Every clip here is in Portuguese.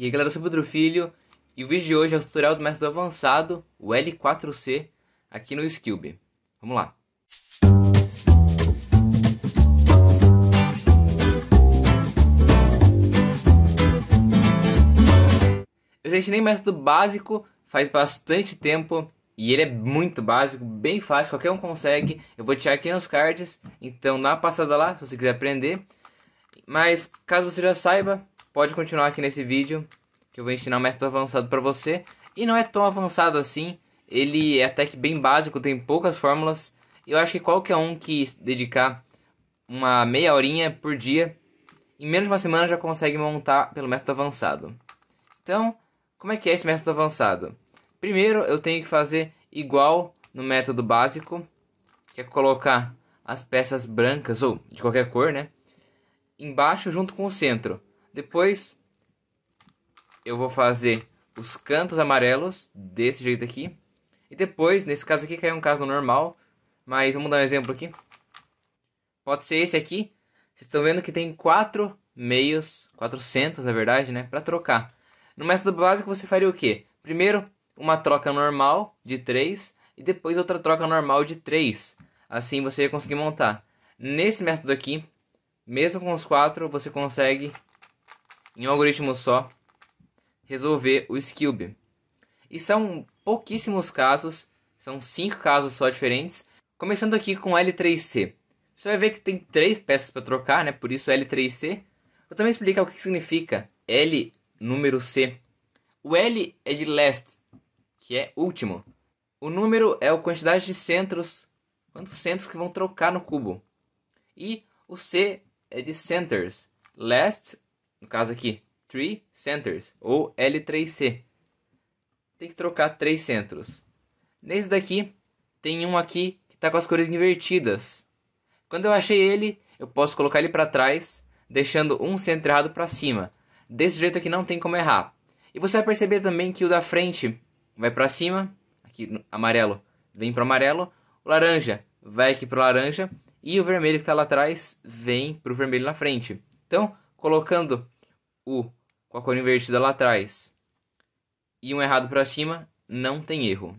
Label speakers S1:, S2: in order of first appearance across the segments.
S1: E aí galera, eu sou o Pedro Filho e o vídeo de hoje é o tutorial do método avançado, o L4C, aqui no Skillbe. Vamos lá! Eu já ensinei método básico faz bastante tempo e ele é muito básico, bem fácil, qualquer um consegue. Eu vou tirar aqui nos cards, então dá uma passada lá se você quiser aprender. Mas caso você já saiba, pode continuar aqui nesse vídeo, que eu vou ensinar um método avançado para você. E não é tão avançado assim, ele é até que bem básico, tem poucas fórmulas. Eu acho que qualquer um que dedicar uma meia horinha por dia, em menos de uma semana já consegue montar pelo método avançado. Então, como é que é esse método avançado? Primeiro, eu tenho que fazer igual no método básico, que é colocar as peças brancas ou de qualquer cor, né? Embaixo junto com o centro. Depois eu vou fazer os cantos amarelos desse jeito aqui. E depois, nesse caso aqui, caiu é um caso normal. Mas vamos dar um exemplo aqui. Pode ser esse aqui. Vocês estão vendo que tem quatro meios, 400 na verdade, né? Para trocar. No método básico você faria o quê? Primeiro, uma troca normal de 3 e depois outra troca normal de 3. Assim você ia conseguir montar. Nesse método aqui, mesmo com os quatro, você consegue em um algoritmo só resolver o Skillb. E são pouquíssimos casos, são cinco casos só diferentes. Começando aqui com L3C. Você vai ver que tem três peças para trocar, né? Por isso L3C. Vou também explicar o que significa L número C. O L é de last, que é último. O número é a quantidade de centros, quantos centros que vão trocar no cubo. E o C é de centers. Last no caso aqui, Three Centers, ou L3C. Tem que trocar três centros. Nesse daqui, tem um aqui que está com as cores invertidas. Quando eu achei ele, eu posso colocar ele para trás, deixando um centro errado para cima. Desse jeito aqui não tem como errar. E você vai perceber também que o da frente vai para cima, aqui amarelo vem para amarelo, o laranja vai aqui para o laranja e o vermelho que está lá atrás vem para o vermelho na frente. Então, colocando o com a cor invertida lá atrás e um errado para cima, não tem erro.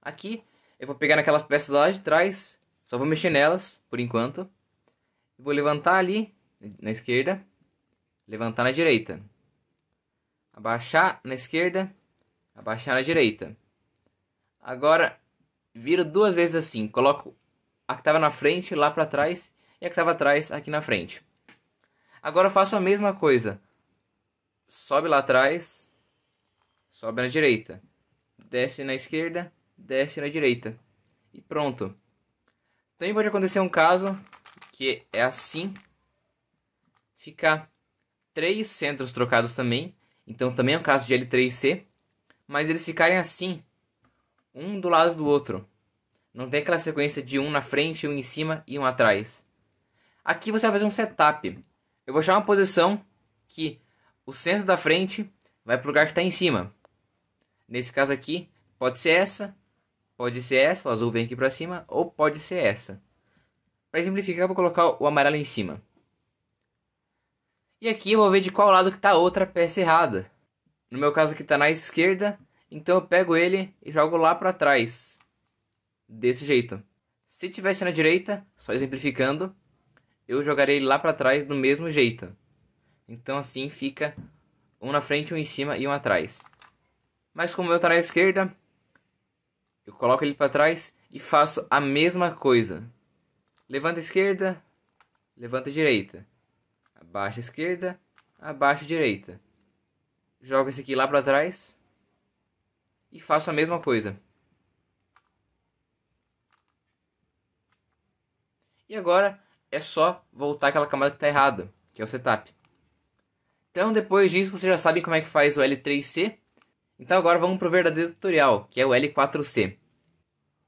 S1: Aqui eu vou pegar aquelas peças lá de trás, só vou mexer nelas por enquanto. Vou levantar ali na esquerda, levantar na direita. Abaixar na esquerda, abaixar na direita. Agora viro duas vezes assim, coloco a que estava na frente lá para trás e a que estava atrás aqui na frente. Agora eu faço a mesma coisa. Sobe lá atrás, sobe na direita, desce na esquerda, desce na direita. E pronto. Também pode acontecer um caso que é assim. Ficar três centros trocados também. Então também é um caso de L3C. Mas eles ficarem assim, um do lado do outro. Não tem aquela sequência de um na frente, um em cima e um atrás. Aqui você vai fazer um setup. Eu vou achar uma posição que o centro da frente vai para o lugar que está em cima. Nesse caso aqui, pode ser essa, pode ser essa, o azul vem aqui para cima, ou pode ser essa. Para exemplificar, eu vou colocar o amarelo em cima. E aqui eu vou ver de qual lado que está a outra peça errada. No meu caso aqui está na esquerda, então eu pego ele e jogo lá para trás. Desse jeito. Se tivesse na direita, só exemplificando, eu jogarei lá para trás do mesmo jeito. Então assim fica um na frente, um em cima e um atrás. Mas como eu está na esquerda, eu coloco ele para trás e faço a mesma coisa. Levanta a esquerda, levanta a direita. Abaixa a esquerda, abaixa a direita. Jogo esse aqui lá para trás e faço a mesma coisa. E agora é só voltar aquela camada que está errada, que é o setup. Então, depois disso, vocês já sabem como é que faz o L3C. Então, agora vamos para o verdadeiro tutorial, que é o L4C.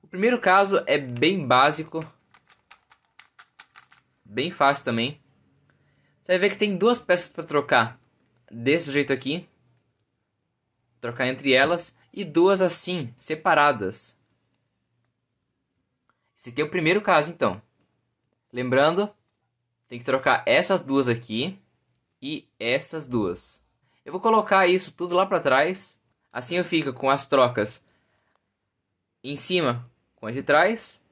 S1: O primeiro caso é bem básico, bem fácil também. Você vai ver que tem duas peças para trocar, desse jeito aqui, trocar entre elas, e duas assim, separadas. Esse aqui é o primeiro caso, então. Lembrando, tem que trocar essas duas aqui e essas duas. Eu vou colocar isso tudo lá para trás. Assim eu fico com as trocas em cima com a de trás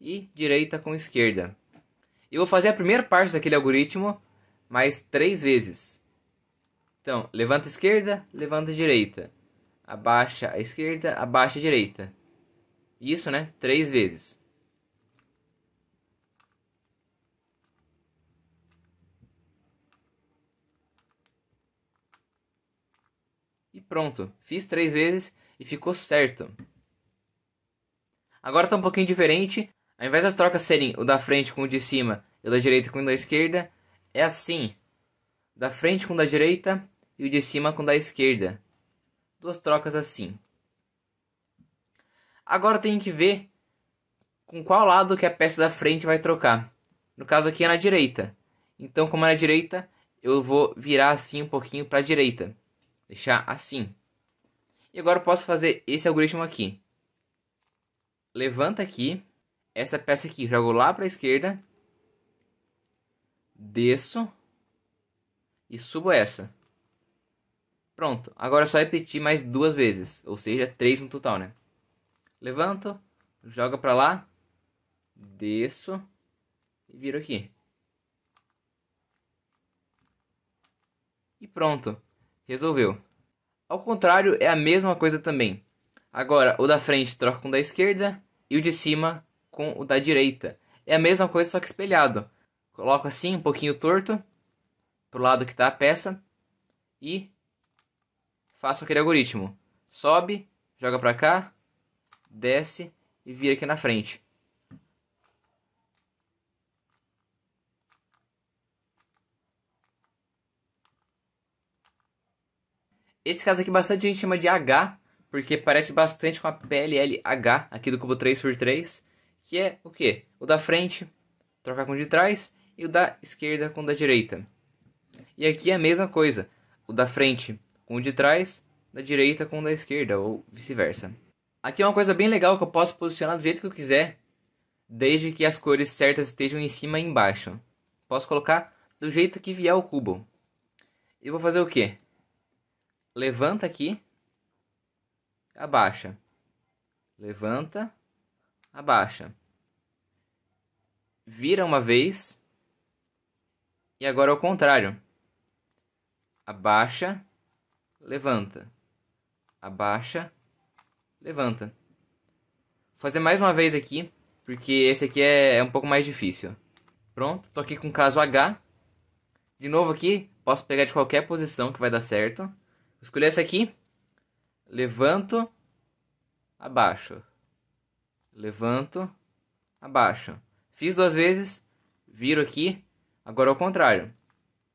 S1: e direita com esquerda. Eu vou fazer a primeira parte daquele algoritmo mais três vezes. Então, levanta a esquerda, levanta a direita. Abaixa a esquerda, abaixa a direita. Isso, né? Três vezes. pronto. Fiz três vezes e ficou certo. Agora está um pouquinho diferente. Ao invés das trocas serem o da frente com o de cima e o da direita com o da esquerda, é assim. Da frente com o da direita e o de cima com o da esquerda. Duas trocas assim. Agora tem que ver com qual lado que a peça da frente vai trocar. No caso aqui é na direita. Então, como é na direita, eu vou virar assim um pouquinho para a direita. Deixar assim. E agora eu posso fazer esse algoritmo aqui. Levanta aqui. Essa peça aqui. Jogo lá para a esquerda. Desço. E subo essa. Pronto. Agora é só repetir mais duas vezes. Ou seja, três no total, né? Levanto. Joga para lá. Desço. E viro aqui. E pronto. Resolveu. Ao contrário, é a mesma coisa também. Agora, o da frente troca com o da esquerda e o de cima com o da direita. É a mesma coisa, só que espelhado. Coloco assim, um pouquinho torto, pro lado que está a peça, e faço aquele algoritmo. Sobe, joga para cá, desce e vira aqui na frente. Esse caso aqui é bastante gente chama de H, porque parece bastante com a PLLH aqui do cubo 3x3, que é o quê? O da frente trocar com o de trás e o da esquerda com o da direita. E aqui é a mesma coisa, o da frente com o de trás, da direita com o da esquerda, ou vice-versa. Aqui é uma coisa bem legal que eu posso posicionar do jeito que eu quiser, desde que as cores certas estejam em cima e embaixo. Posso colocar do jeito que vier o cubo. Eu vou fazer o quê? levanta aqui, abaixa. Levanta, abaixa. Vira uma vez. E agora é o contrário. Abaixa, levanta. Abaixa, levanta. Vou fazer mais uma vez aqui, porque esse aqui é, é um pouco mais difícil. Pronto, tô aqui com o caso H. De novo aqui, posso pegar de qualquer posição que vai dar certo. Vou escolher essa aqui. Levanto, abaixo. Levanto, abaixo. Fiz duas vezes, viro aqui. Agora ao é contrário.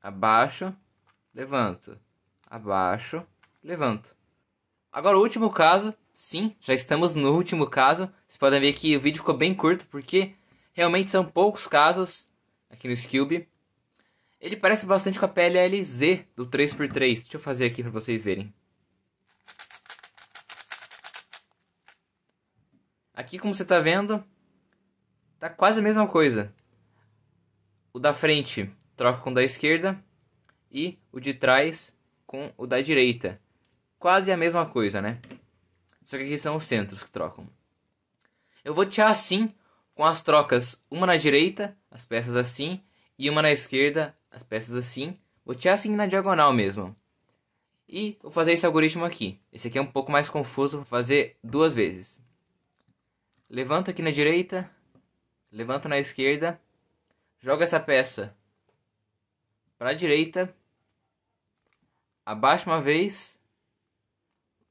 S1: Abaixo, levanto. Abaixo, levanto. Agora o último caso. Sim, já estamos no último caso. Vocês podem ver que o vídeo ficou bem curto porque realmente são poucos casos aqui no Skube. Ele parece bastante com a PLLZ do 3x3. Deixa eu fazer aqui para vocês verem. Aqui, como você está vendo, tá quase a mesma coisa. O da frente troca com o da esquerda e o de trás com o da direita. Quase a mesma coisa, né? Só que aqui são os centros que trocam. Eu vou tirar assim, com as trocas uma na direita, as peças assim, e uma na esquerda, as peças assim, vou tirar assim na diagonal mesmo. E vou fazer esse algoritmo aqui. Esse aqui é um pouco mais confuso, vou fazer duas vezes. Levanto aqui na direita, levanto na esquerda, jogo essa peça para a direita, abaixo uma vez,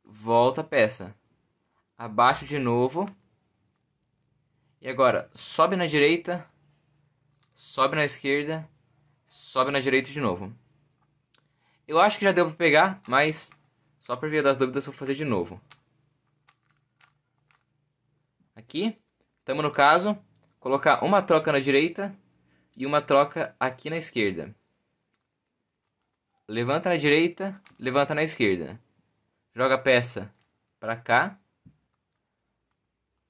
S1: volta a peça, abaixo de novo, e agora sobe na direita, sobe na esquerda, sobe na direita de novo. Eu acho que já deu pra pegar, mas só por via das dúvidas vou fazer de novo. Aqui, estamos no caso, colocar uma troca na direita e uma troca aqui na esquerda. Levanta na direita, levanta na esquerda. Joga a peça para cá.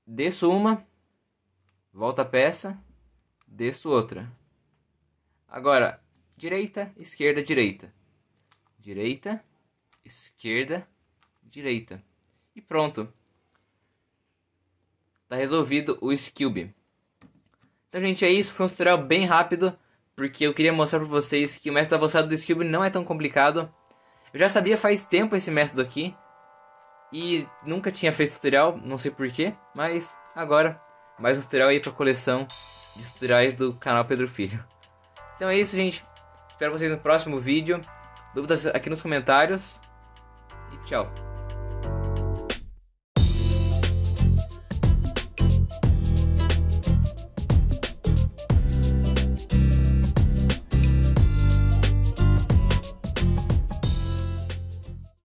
S1: Desço uma, volta a peça, desço outra. Agora, direita, esquerda, direita. Direita, esquerda, direita. E pronto. Tá resolvido o Skillbe. Então, gente, é isso. Foi um tutorial bem rápido. Porque eu queria mostrar pra vocês que o método avançado do Skillbe não é tão complicado. Eu já sabia faz tempo esse método aqui. E nunca tinha feito tutorial, não sei porquê. Mas agora, mais um tutorial aí pra coleção de tutoriais do canal Pedro Filho. Então é isso, gente. Espero vocês no próximo vídeo. Dúvidas aqui nos comentários. E tchau.